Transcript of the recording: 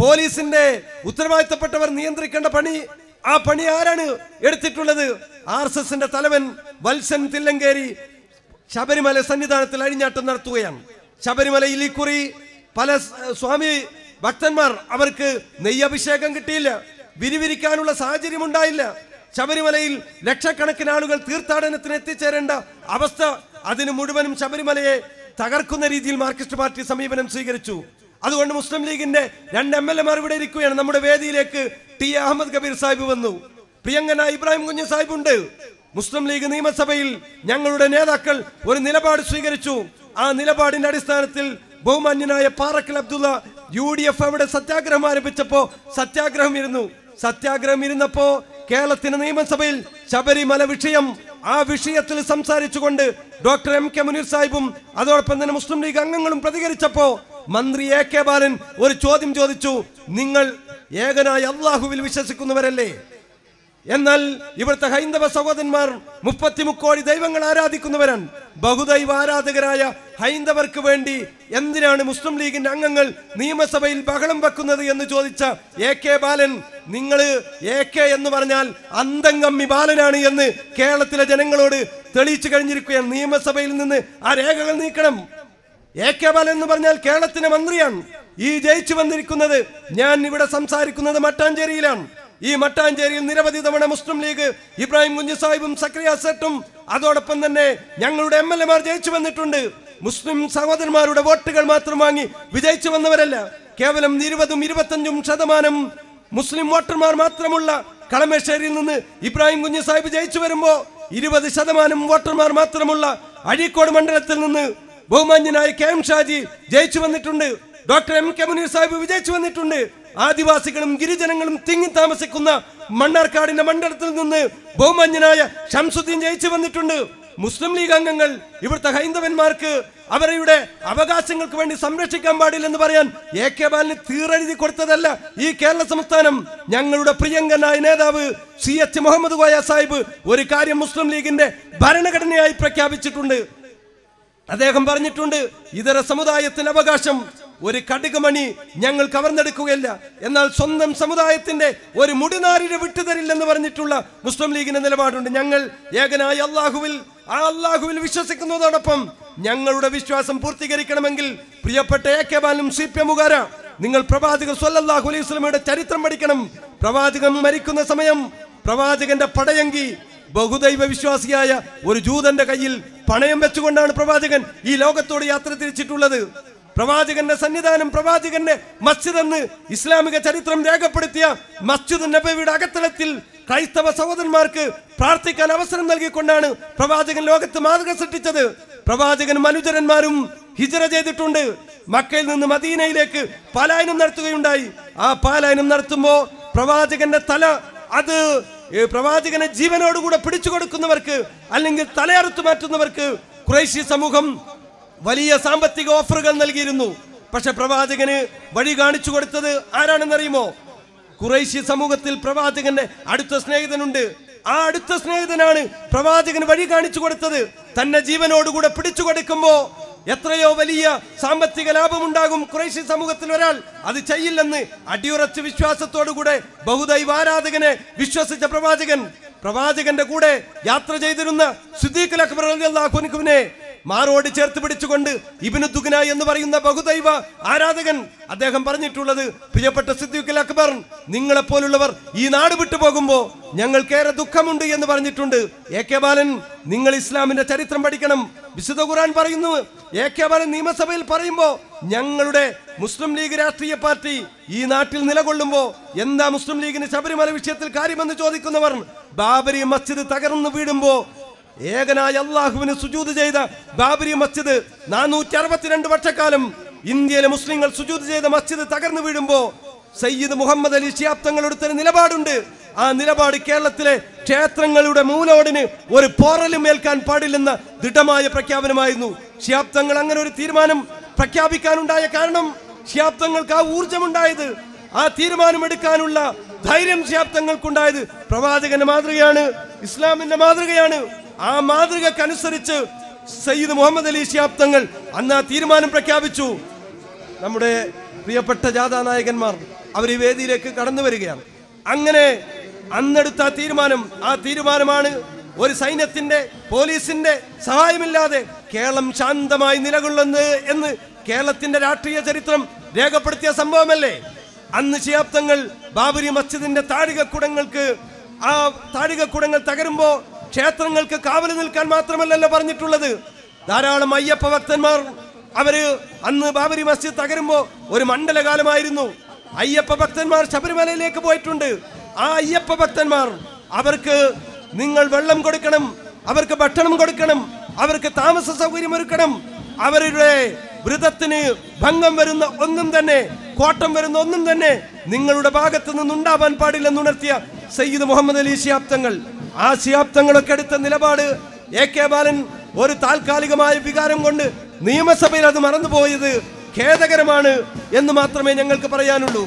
പോലീസിന്റെ ഉത്തരവാദിത്തപ്പെട്ടവർ നിയന്ത്രിക്കേണ്ട പണി ആ പണി ആരാണ് എടുത്തിട്ടുള്ളത് ആർ എസ് എസിന്റെ തലവൻ വത്സൻ തില്ലങ്കേരി ശബരിമല സന്നിധാനത്തിൽ അഴിഞ്ഞാട്ടം നടത്തുകയാണ് ശബരിമലയിൽ ഇക്കുറി പല സ്വാമി ഭക്തന്മാർ അവർക്ക് നെയ്യഭിഷേകം കിട്ടിയില്ല വിരിവിരിക്കാനുള്ള സാഹചര്യം ഉണ്ടായില്ല ശബരിമലയിൽ ലക്ഷക്കണക്കിന് ആളുകൾ തീർത്ഥാടനത്തിന് എത്തിച്ചേരേണ്ട അവസ്ഥ അതിന് മുഴുവനും ശബരിമലയെ തകർക്കുന്ന രീതിയിൽ മാർക്സിസ്റ്റ് പാർട്ടി സമീപനം സ്വീകരിച്ചു അതുകൊണ്ട് മുസ്ലിം ലീഗിന്റെ രണ്ട് എം എൽ എമാർ ഇവിടെ ഇരിക്കുകയാണ് നമ്മുടെ വേദിയിലേക്ക് ടി അഹമ്മദ് കബീർ സാഹിബ് വന്നു പ്രിയങ്കന ഇബ്രാഹിം കുഞ്ഞു സാഹിബ് ഉണ്ട് മുസ്ലിം ലീഗ് നിയമസഭയിൽ ഞങ്ങളുടെ നേതാക്കൾ ഒരു നിലപാട് സ്വീകരിച്ചു ആ നിലപാടിന്റെ അടിസ്ഥാനത്തിൽ ബഹുമാന്യനായ Parakkal Abdulla U D F അവിടെ സത്യാഗ്രഹം ആരംഭിച്ചപ്പോ സത്യാഗ്രഹം ഇരുന്നു സത്യാഗ്രഹം ഇരുന്നപ്പോ കേരളത്തിന്റെ നിയമസഭയിൽ ശബരിമല വിഷയം ആ വിഷയത്തിൽ സംസാരിച്ചുകൊണ്ട് ഡോക്ടർ എം കെ മുനീർ സാഹിബും അതോടൊപ്പം തന്നെ മുസ്ലിം ലീഗ് അംഗങ്ങളും പ്രതികരിച്ചപ്പോ മന്ത്രി എ കെ ബാലൻ ഒരു ചോദ്യം ചോദിച്ചു നിങ്ങൾ ഏകനായ അള്ളാഹുവിൽ വിശ്വസിക്കുന്നവരല്ലേ എന്നാൽ ഇവിടുത്തെ ഹൈന്ദവ സഹോദരന്മാർ മുക്കോടി ദൈവങ്ങൾ ആരാധിക്കുന്നവരാണ് ബഹുദൈവ ആരാധകരായ ഹൈന്ദവർക്ക് വേണ്ടി എന്തിനാണ് മുസ്ലിം ലീഗിന്റെ അംഗങ്ങൾ നിയമസഭയിൽ ബഹളം വെക്കുന്നത് എന്ന് ചോദിച്ച എ കെ ബാലൻ നിങ്ങൾ എ കെ എന്ന് പറഞ്ഞാൽ അന്തംഗമ്മി ബാലനാണ് എന്ന് കേരളത്തിലെ ജനങ്ങളോട് തെളിയിച്ചു കഴിഞ്ഞിരിക്കുകയാണ് നിയമസഭയിൽ നിന്ന് ആ രേഖകൾ നീക്കണം എ കെ ബാലൻ എന്ന് പറഞ്ഞാൽ കേരളത്തിന്റെ മന്ത്രിയാണ് ഈ ജയിച്ചു വന്നിരിക്കുന്നത് ഞാൻ ഇവിടെ സംസാരിക്കുന്നത് മട്ടാഞ്ചേരിയിലാണ് ഈ മട്ടാഞ്ചേരിയിൽ നിരവധി തവണ മുസ്ലിം ലീഗ് ഇബ്രാഹിം കുഞ്ഞു സാഹിബും സക്രിയ സെട്ടും അതോടൊപ്പം തന്നെ ഞങ്ങളുടെ എം എൽ എമാർ ജയിച്ചു വന്നിട്ടുണ്ട് മുസ്ലിം സഹോദരന്മാരുടെ വോട്ടുകൾ മാത്രം വാങ്ങി വിജയിച്ചു വന്നവരല്ല കേവലം ഇരുപതും ഇരുപത്തഞ്ചും ശതമാനം മുസ്ലിം വോട്ടർമാർ മാത്രമുള്ള കളമേശ്ശേരിയിൽ നിന്ന് ഇബ്രാഹിം കുഞ്ഞു സാഹിബ് ജയിച്ചു വരുമ്പോൾ ഇരുപത് ശതമാനം വോട്ടർമാർ മാത്രമുള്ള അഴീക്കോട് മണ്ഡലത്തിൽ നിന്ന് ബഹുമാന്യനായ കെ എം ഷാജി ജയിച്ചു വന്നിട്ടുണ്ട് ഡോക്ടർ എം കെ മുനീർ സാഹിബ് വിജയിച്ചു വന്നിട്ടുണ്ട് ആദിവാസികളും ഗിരിജനങ്ങളും തിങ്ങി താമസിക്കുന്ന മണ്ണാർക്കാടിന്റെ മണ്ഡലത്തിൽ നിന്ന് ബഹുമാന്യനായ ഷംസുദ്ദീൻ ജയിച്ചു വന്നിട്ടുണ്ട് മുസ്ലിം ലീഗ് അംഗങ്ങൾ ഇവിടുത്തെ ഹൈന്ദവന്മാർക്ക് അവരുടെ അവകാശങ്ങൾക്ക് വേണ്ടി സംരക്ഷിക്കാൻ പാടില്ലെന്ന് പറയാൻ എ കെ ബാലിന് തീറെഴുതി കൊടുത്തതല്ല ഈ കേരള സംസ്ഥാനം ഞങ്ങളുടെ പ്രിയങ്കനായ നേതാവ് സി എച്ച് മുഹമ്മദ് കോയ സാഹിബ് ഒരു കാര്യം മുസ്ലിം ലീഗിന്റെ ഭരണഘടനയായി പ്രഖ്യാപിച്ചിട്ടുണ്ട് അദ്ദേഹം പറഞ്ഞിട്ടുണ്ട് ഇതര സമുദായത്തിന് അവകാശം ഒരു കടുകുമണി ഞങ്ങൾ കവർന്നെടുക്കുകയില്ല എന്നാൽ സ്വന്തം സമുദായത്തിന്റെ ഒരു മുടിനാരിന് വിട്ടുതരില്ലെന്ന് പറഞ്ഞിട്ടുള്ള മുസ്ലിം ലീഗിന്റെ നിലപാടുണ്ട് ഞങ്ങൾ ഏകനായ അള്ളാഹുവിൽ ആ അള്ളാഹുവിൽ വിശ്വസിക്കുന്നതോടൊപ്പം ഞങ്ങളുടെ വിശ്വാസം പൂർത്തീകരിക്കണമെങ്കിൽ പ്രിയപ്പെട്ട എ കെ ബാലും സി പി എമ്മുകാര നിങ്ങൾ പ്രവാചകൻ സൊല്ലാഹു അലൈഹി സ്വലമയുടെ ചരിത്രം പഠിക്കണം പ്രവാചകൻ മരിക്കുന്ന സമയം പ്രവാചകന്റെ പടയങ്കി ബഹുദൈവ വിശ്വാസിയായ ഒരു ജൂതന്റെ കയ്യിൽ പണയം വെച്ചുകൊണ്ടാണ് പ്രവാചകൻ ഈ ലോകത്തോട് യാത്ര തിരിച്ചിട്ടുള്ളത് പ്രവാചകന്റെ സന്നിധാനം പ്രവാചകന്റെ മസ്ജിദ് എന്ന് ഇസ്ലാമിക ചരിത്രം രേഖപ്പെടുത്തിയ മസ്ജിദ് നബിയുടെ അകത്തലത്തിൽ ക്രൈസ്തവ സഹോദരന്മാർക്ക് പ്രാർത്ഥിക്കാൻ അവസരം നൽകിക്കൊണ്ടാണ് പ്രവാചകൻ ലോകത്ത് മാതൃക സൃഷ്ടിച്ചത് പ്രവാചകൻ മനുജരന്മാരും ഹിജറ ചെയ്തിട്ടുണ്ട് മക്കയിൽ നിന്ന് മദീനയിലേക്ക് പാലായനം നടത്തുകയുണ്ടായി ആ പാലായനം നടത്തുമ്പോൾ പ്രവാചകന്റെ തല അത് പ്രവാചകനെ ജീവനോടുകൂടെ പിടിച്ചു കൊടുക്കുന്നവർക്ക് അല്ലെങ്കിൽ തലയറുത്തു മാറ്റുന്നവർക്ക് കുറേശ്യ സമൂഹം വലിയ സാമ്പത്തിക ഓഫറുകൾ നൽകിയിരുന്നു പക്ഷെ പ്രവാചകന് വഴി കാണിച്ചു കൊടുത്തത് ആരാണെന്നറിയുമോ കുറേശ്യ സമൂഹത്തിൽ പ്രവാചകന്റെ അടുത്ത സ്നേഹിതനുണ്ട് ആ അടുത്ത സ്നേഹിതനാണ് പ്രവാചകന് വഴി കാണിച്ചു കൊടുത്തത് തന്നെ ജീവനോടുകൂടെ പിടിച്ചു കൊടുക്കുമ്പോ എത്രയോ വലിയ സാമ്പത്തിക ലാഭമുണ്ടാകും കുറേശ്യ സമൂഹത്തിൽ ഒരാൾ അത് ചെയ്യില്ലെന്ന് അടിയുറച്ച വിശ്വാസത്തോടുകൂടെ ബഹുദൈവ ആരാധകനെ വിശ്വസിച്ച പ്രവാചകൻ പ്രവാചകന്റെ കൂടെ യാത്ര ചെയ്തിരുന്ന സുദ്ദീഖ് അക്ബർ അലി അള്ളാഹുനെ മാറോട് ചേർത്ത് പിടിച്ചുകൊണ്ട് ഇബിനു തുഗ്ന എന്ന് പറയുന്ന ബഹുദൈവ ആരാധകൻ അദ്ദേഹം പറഞ്ഞിട്ടുള്ളത് പ്രിയപ്പെട്ട സിദ്ദിഖുൽ അക്ബർ നിങ്ങളെപ്പോലുള്ളവർ ഈ നാട് വിട്ടു പോകുമ്പോൾ ഞങ്ങൾക്കേറെ ദുഃഖമുണ്ട് എന്ന് പറഞ്ഞിട്ടുണ്ട് എ കെ ബാലൻ നിങ്ങൾ ഇസ്ലാമിന്റെ ചരിത്രം പഠിക്കണം വിശുദ്ധ ഖുർആൻ പറയുന്നു എ കെ ബാലൻ നിയമസഭയിൽ പറയുമ്പോൾ ഞങ്ങളുടെ മുസ്ലിം ലീഗ് രാഷ്ട്രീയ പാർട്ടി ഈ നാട്ടിൽ നിലകൊള്ളുമ്പോൾ എന്താ മുസ്ലിം ലീഗിന് ശബരിമല വിഷയത്തിൽ കാര്യമെന്ന് ചോദിക്കുന്നവർ ബാബരി മസ്ജിദ് തകർന്നു വീടുമ്പോൾ ഏകനായ അള്ളാഹുവിന് സുജൂത് ചെയ്ത ബാബരി മസ്ജിദ് നാനൂറ്റി അറുപത്തിരണ്ട് വർഷക്കാലം ഇന്ത്യയിലെ മുസ്ലിങ്ങൾ സുജൂത് ചെയ്ത മസ്ജിദ് തകർന്നു വീഴുമ്പോ സയ്യിദ് മുഹമ്മദ് അലി ഷിയാബ് തങ്ങളെടുത്തൊരു നിലപാടുണ്ട് ആ നിലപാട് കേരളത്തിലെ ക്ഷേത്രങ്ങളുടെ മൂലോടിന് ഒരു പോറലും ഏൽക്കാൻ പാടില്ലെന്ന ദൃഢമായ പ്രഖ്യാപനമായിരുന്നു ഷിയാബ് തങ്ങൾ അങ്ങനെ ഒരു തീരുമാനം പ്രഖ്യാപിക്കാനുണ്ടായ കാരണം ഷിയാബ് തങ്ങൾക്ക് ആ ഊർജമുണ്ടായത് ആ തീരുമാനമെടുക്കാനുള്ള ധൈര്യം ഷിയാബ് തങ്ങൾക്കുണ്ടായത് പ്രവാചകന്റെ മാതൃകയാണ് ഇസ്ലാമിന്റെ മാതൃകയാണ് ആ മാതൃകക്കനുസരിച്ച് സയ്യിദ് മുഹമ്മദ് അലി ശിയാബ്ദങ്ങൾ അന്ന് ആ തീരുമാനം പ്രഖ്യാപിച്ചു നമ്മുടെ പ്രിയപ്പെട്ട ജാഥാ നായകന്മാർ അവർ ഈ വേദിയിലേക്ക് കടന്നു വരികയാണ് അങ്ങനെ അന്നെടുത്ത ആ തീരുമാനം ആ തീരുമാനമാണ് ഒരു സൈന്യത്തിന്റെ പോലീസിന്റെ സഹായമില്ലാതെ കേരളം ശാന്തമായി നിലകൊള്ളുന്നത് എന്ന് കേരളത്തിന്റെ രാഷ്ട്രീയ ചരിത്രം രേഖപ്പെടുത്തിയ സംഭവമല്ലേ അന്ന് ശിയാബ്ദങ്ങൾ ബാബരി മസ്ജിദിന്റെ താഴികക്കുടങ്ങൾക്ക് ആ താഴികക്കുടങ്ങൾ തകരുമ്പോൾ ക്ഷേത്രങ്ങൾക്ക് കാവൽ നിൽക്കാൻ മാത്രമല്ലല്ലോ പറഞ്ഞിട്ടുള്ളത് ധാരാളം അയ്യപ്പ ഭക്തന്മാർ അവര് അന്ന് ബാബരി മസ്ജിദ് തകരുമ്പോ ഒരു മണ്ഡലകാലമായിരുന്നു അയ്യപ്പ ഭക്തന്മാർ ശബരിമലയിലേക്ക് പോയിട്ടുണ്ട് ആ അയ്യപ്പ ഭക്തന്മാർ അവർക്ക് നിങ്ങൾ വെള്ളം കൊടുക്കണം അവർക്ക് ഭക്ഷണം കൊടുക്കണം അവർക്ക് താമസ സൗകര്യം ഒരുക്കണം അവരുടെ വ്രതത്തിന് ഭംഗം വരുന്ന ഒന്നും തന്നെ കോട്ടം വരുന്ന ഒന്നും തന്നെ നിങ്ങളുടെ ഭാഗത്ത് നിന്നുണ്ടാവാൻ പാടില്ലെന്നുണർത്തിയ സയ്യിദ് മുഹമ്മദ് അലി ശിഹാബ്ദങ്ങൾ ആ എടുത്ത നിലപാട് എ കെ ബാലൻ ഒരു താൽക്കാലികമായ വികാരം കൊണ്ട് നിയമസഭയിൽ അത് മറന്നുപോയത് ഖേദകരമാണ് എന്ന് മാത്രമേ ഞങ്ങൾക്ക് പറയാനുള്ളൂ